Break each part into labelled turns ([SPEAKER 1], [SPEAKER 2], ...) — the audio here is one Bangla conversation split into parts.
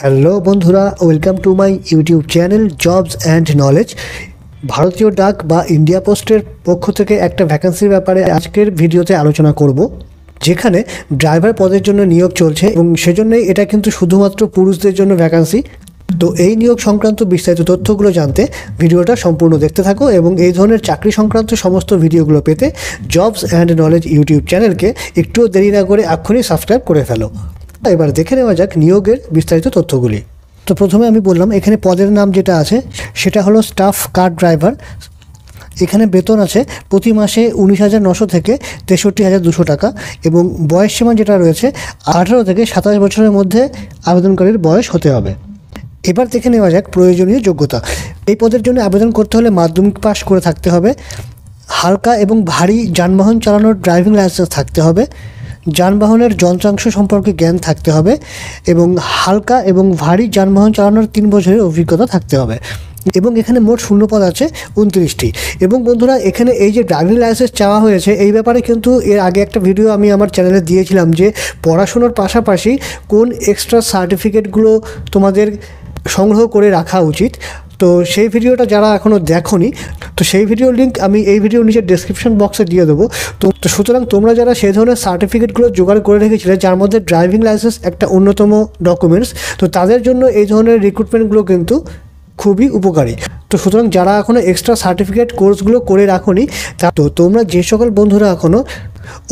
[SPEAKER 1] হ্যালো বন্ধুরা welcome to my YouTube channel jobs and knowledge ভারতীয় ডাক বা ইন্ডিয়া পোস্টের পক্ষ থেকে একটা ভ্যাকান্সির ব্যাপারে আজকের ভিডিওতে আলোচনা করব যেখানে ড্রাইভার পদের জন্য নিয়োগ চলছে এবং সেজন্যই এটা কিন্তু শুধুমাত্র পুরুষদের জন্য ভ্যাকান্সি তো এই নিয়োগ সংক্রান্ত বিস্তারিত তথ্যগুলো জানতে ভিডিওটা সম্পূর্ণ দেখতে থাকো এবং এই ধরনের চাকরি সংক্রান্ত সমস্ত ভিডিওগুলো পেতে জবস অ্যান্ড নলেজ ইউটিউব চ্যানেলকে একটুও দেরি না করে এক্ষুনি সাবস্ক্রাইব করে ফেলো এবার দেখে নেওয়া যাক নিয়োগের বিস্তারিত তথ্যগুলি তো প্রথমে আমি বললাম এখানে পদের নাম যেটা আছে সেটা হলো স্টাফ কার ড্রাইভার এখানে বেতন আছে প্রতি মাসে উনিশ হাজার নশো থেকে তেষট্টি হাজার দুশো টাকা এবং বয়স সীমা যেটা রয়েছে আঠারো থেকে সাতাশ বছরের মধ্যে আবেদনকারীর বয়স হতে হবে এবার দেখে নেওয়া যাক প্রয়োজনীয় যোগ্যতা এই পদের জন্য আবেদন করতে হলে মাধ্যমিক পাস করে থাকতে হবে হালকা এবং ভারী যানবাহন চালানোর ড্রাইভিং লাইসেন্স থাকতে হবে যানবাহনের যন্ত্রাংশ সম্পর্কে জ্ঞান থাকতে হবে এবং হালকা এবং ভারী যানবাহন চালানোর তিন বছরের অভিজ্ঞতা থাকতে হবে এবং এখানে মোট শূন্যপদ আছে উনত্রিশটি এবং বন্ধুরা এখানে এই যে ড্রাইভিং লাইসেন্স চাওয়া হয়েছে এই ব্যাপারে কিন্তু এর আগে একটা ভিডিও আমি আমার চ্যানেলে দিয়েছিলাম যে পড়াশুনোর পাশাপাশি কোন এক্সট্রা সার্টিফিকেটগুলো তোমাদের সংগ্রহ করে রাখা উচিত তো সেই ভিডিওটা যারা এখনও দেখনি তো সেই ভিডিও লিঙ্ক আমি এই ভিডিও নিচে ডিসক্রিপশন বক্সে দিয়ে দেবো তো তো সুতরাং তোমরা যারা সেই ধরনের সার্টিফিকেটগুলো জোগাড় করে রেখেছিলে যার মধ্যে ড্রাইভিং লাইসেন্স একটা অন্যতম ডকুমেন্টস তো তাদের জন্য এই ধরনের রিক্রুটমেন্টগুলো কিন্তু খুবই উপকারী তো সুতরাং যারা এখনও এক্সট্রা সার্টিফিকেট কোর্সগুলো করে রাখনি তা তো তোমরা যে সকল বন্ধুরা এখনও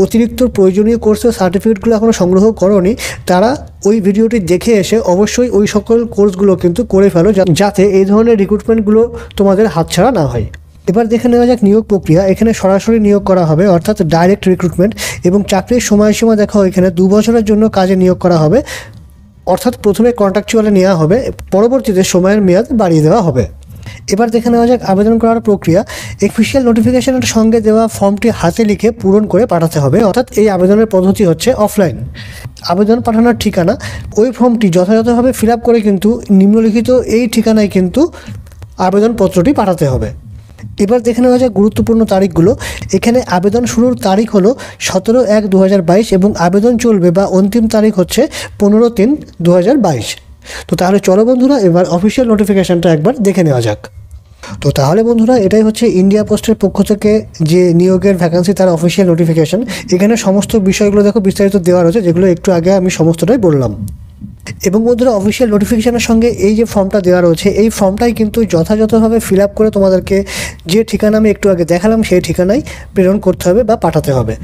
[SPEAKER 1] অতিরিক্ত প্রয়োজনীয় কোর্সের সার্টিফিকেটগুলো এখনও সংগ্রহ করনি তারা ওই ভিডিওটি দেখে এসে অবশ্যই ওই সকল কোর্সগুলো কিন্তু করে ফেলো যাতে এই ধরনের রিক্রুটমেন্টগুলো তোমাদের হাতছাড়া না হয় এবার দেখে নেওয়া যাক নিয়োগ প্রক্রিয়া এখানে সরাসরি নিয়োগ করা হবে অর্থাৎ ডাইরেক্ট রিক্রুটমেন্ট এবং চাকরির সময়সীমা দেখা এখানে দু বছরের জন্য কাজে নিয়োগ করা হবে অর্থাৎ প্রথমে কন্ট্রাকচুয়ালে নেওয়া হবে পরবর্তীতে সময়ের মেয়াদ বাড়িয়ে দেওয়া হবে এবার দেখে নেওয়া যাক আবেদন করার প্রক্রিয়া অফিসিয়াল নোটিফিকেশনের সঙ্গে দেওয়া ফর্মটি হাতে লিখে পূরণ করে পাঠাতে হবে অর্থাৎ এই আবেদনের পদ্ধতি হচ্ছে অফলাইন আবেদন পাঠানোর ঠিকানা ওই ফর্মটি যথাযথভাবে ফিল করে কিন্তু নিম্নলিখিত এই ঠিকানায় কিন্তু আবেদনপত্রটি পাঠাতে হবে এবার দেখে নেওয়া যায় গুরুত্বপূর্ণ তারিখগুলো এখানে আবেদন শুরুর তারিখ হলো সতেরো এক দু এবং আবেদন চলবে বা অন্তিম তারিখ হচ্ছে পনেরো তিন দু তো তাহলে চলো বন্ধুরা এবার অফিসিয়াল নোটিফিকেশানটা একবার দেখে নেওয়া যাক তো তাহলে বন্ধুরা এটাই হচ্ছে ইন্ডিয়া পোস্টের পক্ষ থেকে যে নিয়োগের ভ্যাকান্সি তার অফিসিয়াল নোটিফিকেশান এখানে সমস্ত বিষয়গুলো দেখো বিস্তারিত দেওয়া রয়েছে যেগুলো একটু আগে আমি সমস্তটাই বললাম এবং বন্ধুরা অফিসিয়াল নোটিফিকেশানের সঙ্গে এই যে ফর্মটা দেওয়া রয়েছে এই ফর্মটাই কিন্তু যথাযথভাবে ফিল আপ করে তোমাদেরকে যে ঠিকানা আমি একটু আগে দেখালাম সেই ঠিকানায় প্রেরণ করতে হবে বা পাঠাতে হবে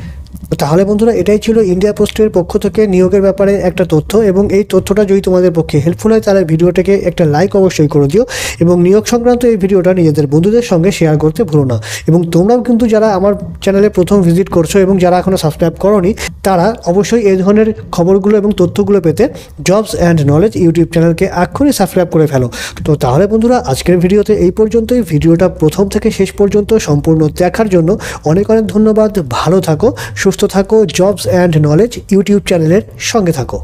[SPEAKER 1] তাহলে বন্ধুরা এটাই ছিল ইন্ডিয়া পোস্টের পক্ষ থেকে নিয়োগের ব্যাপারে একটা তথ্য এবং এই তথ্যটা যদি তোমাদের পক্ষে হেল্পফুল হয় তাহলে ভিডিওটাকে একটা লাইক অবশ্যই করে দিও এবং নিয়োগ সংক্রান্ত এই ভিডিওটা নিজেদের বন্ধুদের সঙ্গে শেয়ার করতে ভুলো না এবং তোমরাও কিন্তু যারা আমার চ্যানেলে প্রথম ভিজিট করছো এবং যারা এখনও সাবস্ক্রাইব করনি তারা অবশ্যই এই ধরনের খবরগুলো এবং তথ্যগুলো পেতে জবস অ্যান্ড নলেজ ইউটিউব চ্যানেলকে এক্ষুনি সাবস্ক্রাইব করে ফেলো তো তাহলে বন্ধুরা আজকের ভিডিওতে এই পর্যন্তই ভিডিওটা প্রথম থেকে শেষ পর্যন্ত সম্পূর্ণ দেখার জন্য অনেক অনেক ধন্যবাদ ভালো থাকো সুস্থ সুস্থ থাকো জবস অ্যান্ড নলেজ ইউটিউব চ্যানেলের সঙ্গে থাকো